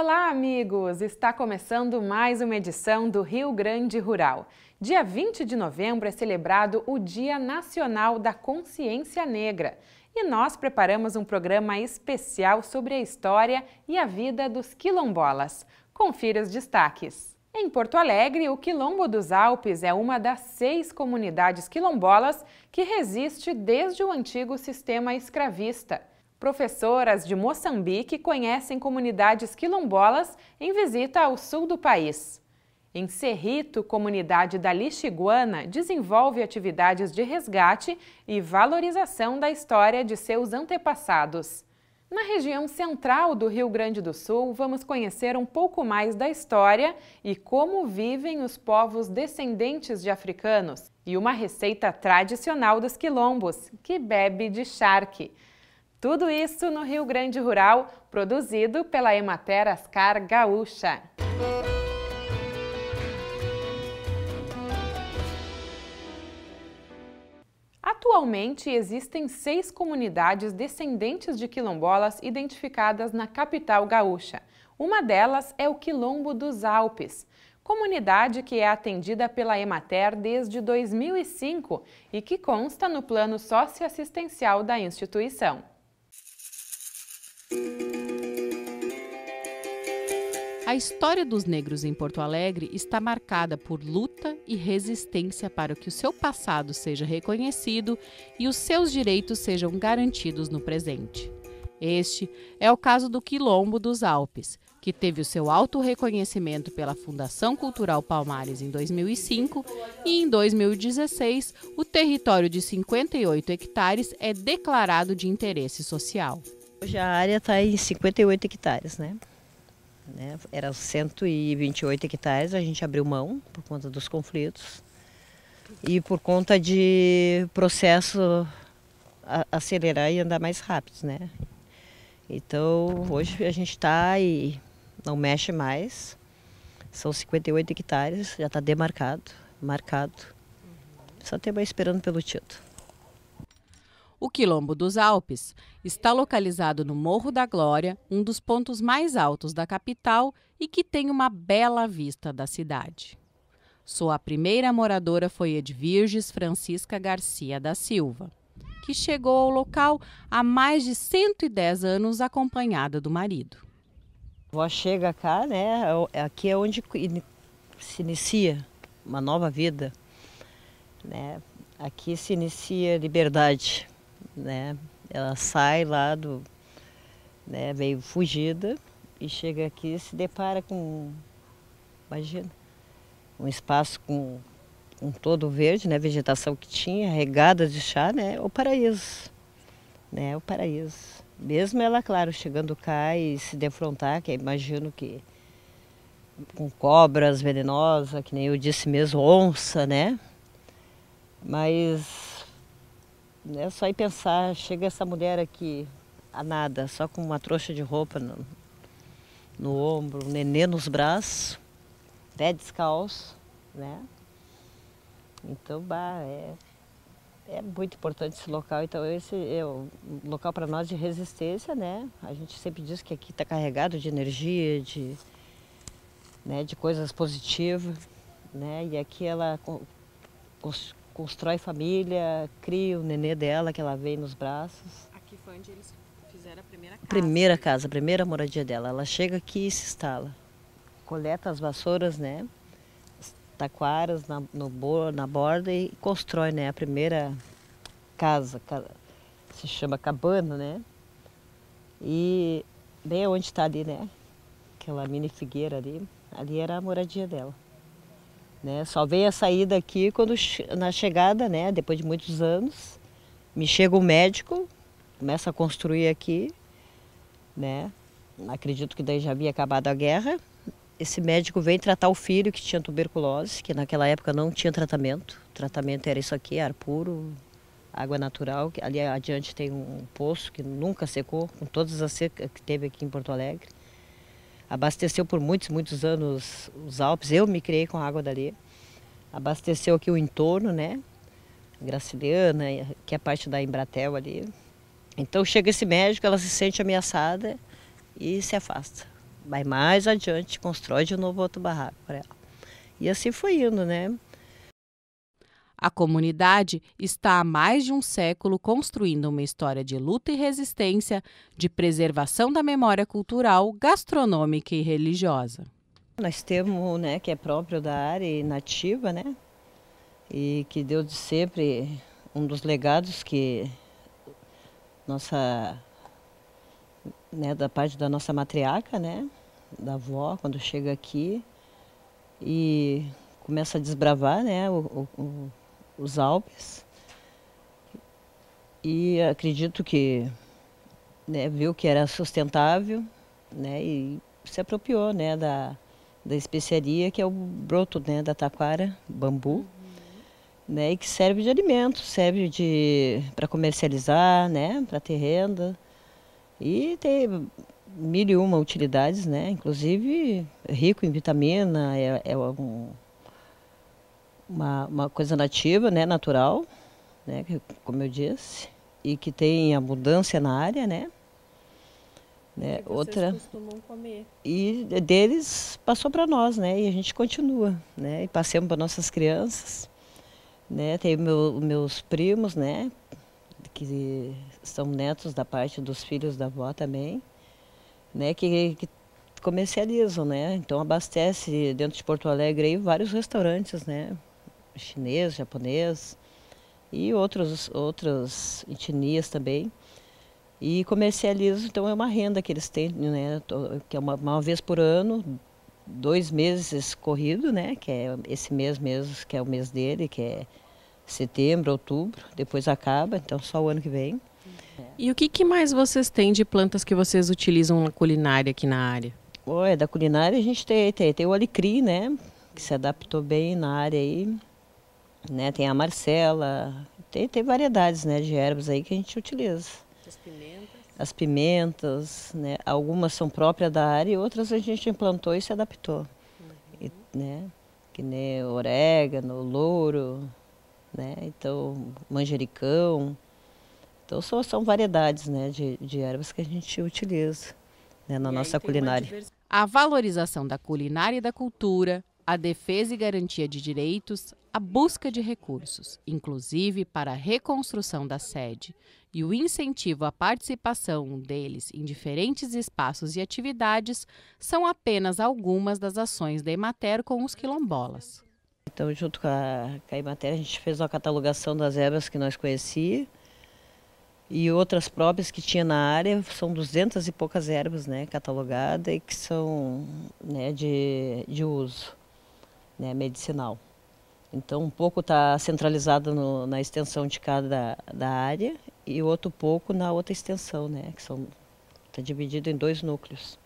Olá, amigos! Está começando mais uma edição do Rio Grande Rural. Dia 20 de novembro é celebrado o Dia Nacional da Consciência Negra e nós preparamos um programa especial sobre a história e a vida dos quilombolas. Confira os destaques. Em Porto Alegre, o Quilombo dos Alpes é uma das seis comunidades quilombolas que resiste desde o antigo sistema escravista. Professoras de Moçambique conhecem comunidades quilombolas em visita ao sul do país. Em Cerrito, comunidade da Lixiguana desenvolve atividades de resgate e valorização da história de seus antepassados. Na região central do Rio Grande do Sul, vamos conhecer um pouco mais da história e como vivem os povos descendentes de africanos e uma receita tradicional dos quilombos, que bebe de charque. Tudo isso no Rio Grande Rural, produzido pela Emater Ascar Gaúcha. Atualmente, existem seis comunidades descendentes de quilombolas identificadas na capital gaúcha. Uma delas é o Quilombo dos Alpes, comunidade que é atendida pela Emater desde 2005 e que consta no plano socioassistencial da instituição. A história dos negros em Porto Alegre está marcada por luta e resistência para que o seu passado seja reconhecido e os seus direitos sejam garantidos no presente. Este é o caso do Quilombo dos Alpes, que teve o seu auto-reconhecimento pela Fundação Cultural Palmares em 2005 e, em 2016, o território de 58 hectares é declarado de interesse social. Hoje a área está em 58 hectares, né? né? Era 128 hectares, a gente abriu mão por conta dos conflitos e por conta de processo acelerar e andar mais rápido, né? Então hoje a gente está e não mexe mais. São 58 hectares, já está demarcado, marcado. Só tem mais esperando pelo título. O Quilombo dos Alpes está localizado no Morro da Glória, um dos pontos mais altos da capital e que tem uma bela vista da cidade. Sua primeira moradora foi Edvirges Francisca Garcia da Silva, que chegou ao local há mais de 110 anos acompanhada do marido. A vó chega cá, né? É, aqui é onde se inicia uma nova vida, né? Aqui se inicia liberdade né? Ela sai lá do, né, veio fugida e chega aqui e se depara com, imagina, um espaço com, com todo verde, né, vegetação que tinha, regada de chá, né, é o paraíso, né, é o paraíso. Mesmo ela, claro, chegando cá e se defrontar, que imagino que com cobras venenosas, que nem eu disse mesmo, onça, né, mas é só ir pensar, chega essa mulher aqui, a nada, só com uma trouxa de roupa no, no ombro, um nenê nos braços, pé descalço, né? Então, bah, é, é muito importante esse local. Então, esse é um local para nós de resistência, né? A gente sempre diz que aqui está carregado de energia, de, né, de coisas positivas, né? E aqui ela constrói família, cria o nenê dela que ela vem nos braços. Aqui foi onde eles fizeram a primeira casa. Primeira casa, a primeira moradia dela. Ela chega aqui e se instala. Coleta as vassouras, né? As taquaras na, no, na borda e constrói, né? A primeira casa, se chama cabana, né? E bem onde está ali, né? Aquela mini figueira ali, ali era a moradia dela. Né? Só veio a saída aqui quando, na chegada, né? depois de muitos anos. Me chega o um médico, começa a construir aqui. Né? Acredito que daí já havia acabado a guerra. Esse médico veio tratar o filho que tinha tuberculose, que naquela época não tinha tratamento. O tratamento era isso aqui, ar puro, água natural. Ali adiante tem um poço que nunca secou, com todas as secas que teve aqui em Porto Alegre abasteceu por muitos, muitos anos os Alpes. Eu me criei com a água dali. Abasteceu aqui o entorno, né? Graciliana, que é parte da Embratel ali. Então chega esse médico, ela se sente ameaçada e se afasta. Vai mais adiante, constrói de novo outro barraco para ela. E assim foi indo, né? A comunidade está há mais de um século construindo uma história de luta e resistência, de preservação da memória cultural, gastronômica e religiosa. Nós temos, né, que é próprio da área nativa, né, e que deu de é sempre um dos legados que nossa, né, da parte da nossa matriarca, né, da avó, quando chega aqui e começa a desbravar, né, o, o os Alpes. E acredito que né, viu que era sustentável né, e se apropriou né, da, da especiaria, que é o broto né, da taquara, bambu, uhum. né, e que serve de alimento, serve de para comercializar, né, para ter renda. E tem mil e uma utilidades, né, inclusive rico em vitamina, é, é um uma, uma coisa nativa, né, natural, né, como eu disse, e que tem abundância na área, né? né? Outra e deles passou para nós, né? E a gente continua, né? E passamos para nossas crianças, né? Tem meu, meus primos, né? Que são netos da parte dos filhos da avó também, né? Que, que comercializam, né? Então abastece dentro de Porto Alegre aí vários restaurantes, né? chinês, japonês e outros, outras etnias também. E comercializo, então é uma renda que eles têm, né, que é uma, uma vez por ano, dois meses corrido, né, que é esse mês mesmo, que é o mês dele, que é setembro, outubro, depois acaba, então só o ano que vem. E o que, que mais vocês têm de plantas que vocês utilizam na culinária aqui na área? Olha, da culinária a gente tem, tem, tem o alecrim, né, que se adaptou bem na área aí né? Tem a marcela, tem, tem variedades, né, de ervas aí que a gente utiliza. As pimentas. As pimentas, né? Algumas são próprias da área e outras a gente implantou e se adaptou, uhum. e, né? Que nem orégano, louro, né? Então manjericão. Então são, são variedades, né, de, de ervas que a gente utiliza né, na e nossa culinária. A valorização da culinária e da cultura, a defesa e garantia de direitos, a busca de recursos, inclusive para a reconstrução da sede, e o incentivo à participação deles em diferentes espaços e atividades são apenas algumas das ações da Emater com os quilombolas. Então, junto com a, com a Emater, a gente fez uma catalogação das ervas que nós conhecíamos e outras próprias que tinha na área, são 200 e poucas ervas né, catalogadas e que são né, de, de uso né, medicinal. Então, um pouco está centralizado no, na extensão de cada da área e outro pouco na outra extensão, né? Que são está dividido em dois núcleos.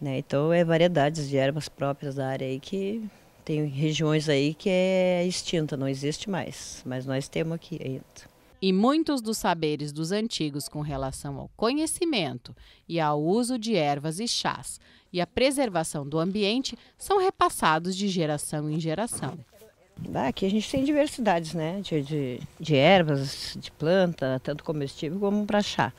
Né, então, é variedades de ervas próprias da área aí que tem regiões aí que é extinta, não existe mais, mas nós temos aqui ainda. E muitos dos saberes dos antigos com relação ao conhecimento e ao uso de ervas e chás e à preservação do ambiente são repassados de geração em geração. Aqui a gente tem diversidades né? de, de, de ervas, de planta, tanto comestível como para chá.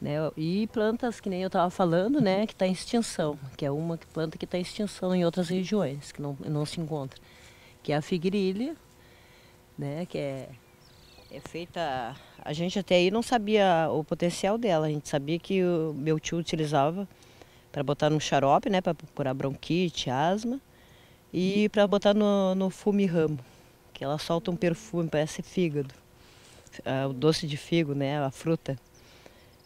Né? E plantas que nem eu estava falando, né? que está em extinção, que é uma planta que está em extinção em outras regiões, que não, não se encontra. Que é a figrilha, né? que é é feita. A gente até aí não sabia o potencial dela, a gente sabia que o meu tio utilizava para botar num xarope, né, para curar bronquite, asma, e para botar no, no fume ramo, que ela solta um perfume, parece fígado, ah, o doce de figo, né, a fruta.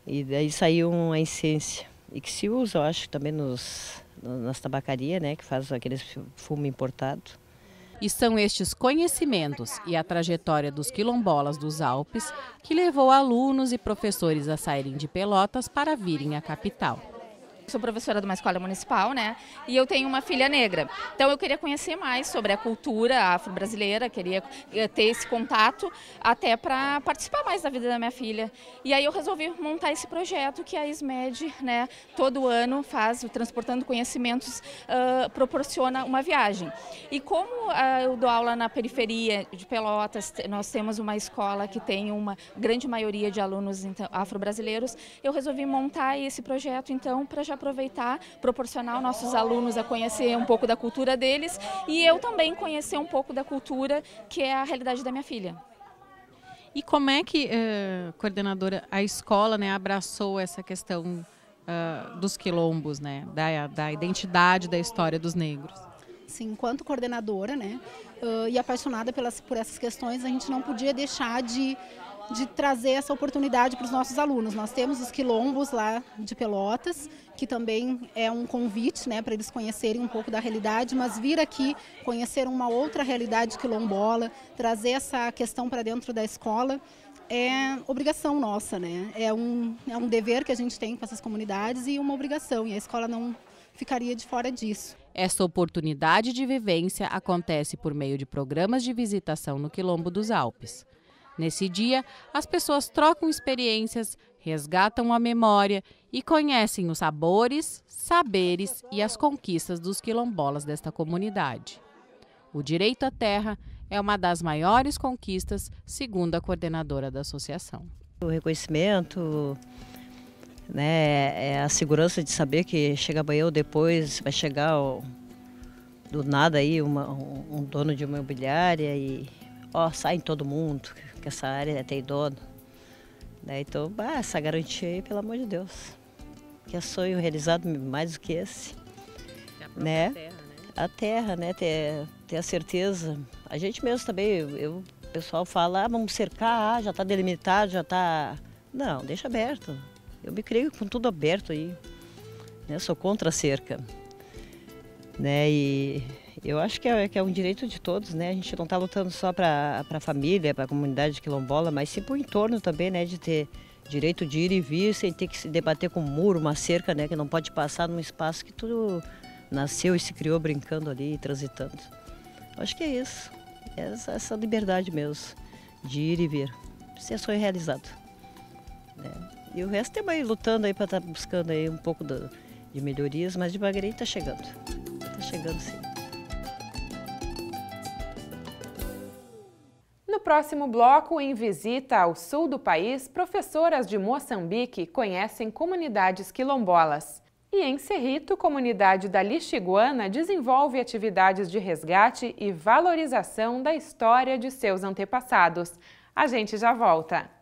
E daí saiu uma essência, e que se usa, eu acho, também nos, nas tabacarias, né, que faz aqueles fume importado. E são estes conhecimentos e a trajetória dos quilombolas dos Alpes que levou alunos e professores a saírem de Pelotas para virem à capital. Sou professora de uma escola municipal, né? E eu tenho uma filha negra. Então eu queria conhecer mais sobre a cultura afro-brasileira, queria eh, ter esse contato até para participar mais da vida da minha filha. E aí eu resolvi montar esse projeto que a ISMED, né, todo ano faz, o Transportando Conhecimentos, uh, proporciona uma viagem. E como uh, eu dou aula na periferia de Pelotas, nós temos uma escola que tem uma grande maioria de alunos então, afro-brasileiros, eu resolvi montar esse projeto então para já aproveitar, proporcionar aos nossos alunos a conhecer um pouco da cultura deles e eu também conhecer um pouco da cultura que é a realidade da minha filha. E como é que, eh, coordenadora, a escola né, abraçou essa questão uh, dos quilombos, né, da, da identidade da história dos negros? Sim, enquanto coordenadora né, uh, e apaixonada pelas, por essas questões, a gente não podia deixar de de trazer essa oportunidade para os nossos alunos. Nós temos os quilombos lá de Pelotas, que também é um convite né, para eles conhecerem um pouco da realidade, mas vir aqui conhecer uma outra realidade quilombola, trazer essa questão para dentro da escola, é obrigação nossa, né? É um, é um dever que a gente tem com essas comunidades e uma obrigação, e a escola não ficaria de fora disso. Esta oportunidade de vivência acontece por meio de programas de visitação no Quilombo dos Alpes. Nesse dia, as pessoas trocam experiências, resgatam a memória e conhecem os sabores, saberes e as conquistas dos quilombolas desta comunidade. O direito à terra é uma das maiores conquistas, segundo a coordenadora da associação. O reconhecimento, né, é a segurança de saber que chega amanhã ou depois vai chegar o, do nada aí uma, um, dono de uma imobiliária e ó, em todo mundo, que essa área é tem dono. Daí né? então, bah, essa garantia aí, pelo amor de Deus. Que é sonho realizado mais do que esse. É a né? Terra, né? A terra, né? Ter, ter a certeza. A gente mesmo também, eu, o pessoal fala, ah, vamos cercar, ah, já está delimitado, já está. Não, deixa aberto. Eu me creio com tudo aberto aí. Né? Sou contra a cerca. Né? E eu acho que é, que é um direito de todos, né? A gente não está lutando só para a família, para a comunidade quilombola, mas sim para o entorno também, né? De ter direito de ir e vir sem ter que se debater com um muro, uma cerca, né? Que não pode passar num espaço que tudo nasceu e se criou brincando ali e transitando. Eu acho que é isso. É essa liberdade mesmo de ir e vir. Ser sonho realizado. Né? E o resto aí lutando aí para estar tá buscando aí um pouco do, de melhorias, mas devagarinho está chegando. Está chegando sim. próximo bloco, em visita ao sul do país, professoras de Moçambique conhecem comunidades quilombolas. E em Cerrito, comunidade da Lixiguana desenvolve atividades de resgate e valorização da história de seus antepassados. A gente já volta.